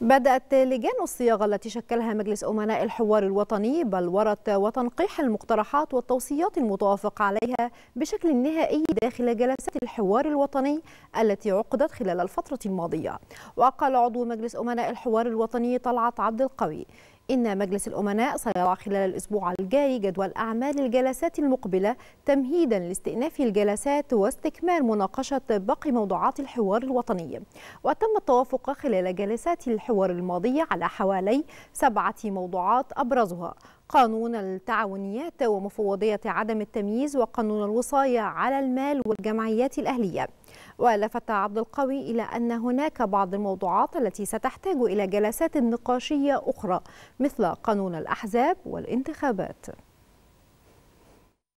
بدأت لجان الصياغة التي شكلها مجلس أمناء الحوار الوطني بلورة وتنقيح المقترحات والتوصيات المتوافق عليها بشكل نهائي داخل جلسات الحوار الوطني التي عقدت خلال الفترة الماضية وقال عضو مجلس أمناء الحوار الوطني طلعت عبد القوي إن مجلس الأمناء سيضع خلال الأسبوع الجاري جدول أعمال الجلسات المقبلة تمهيدا لاستئناف الجلسات واستكمال مناقشة باقي موضوعات الحوار الوطني وتم التوافق خلال جلسات الحوار الماضية على حوالي سبعة موضوعات أبرزها قانون التعاونيات ومفوضية عدم التمييز وقانون الوصاية على المال والجمعيات الأهلية ولفت عبد القوي إلى أن هناك بعض الموضوعات التي ستحتاج إلى جلسات نقاشية أخرى مثل قانون الأحزاب والانتخابات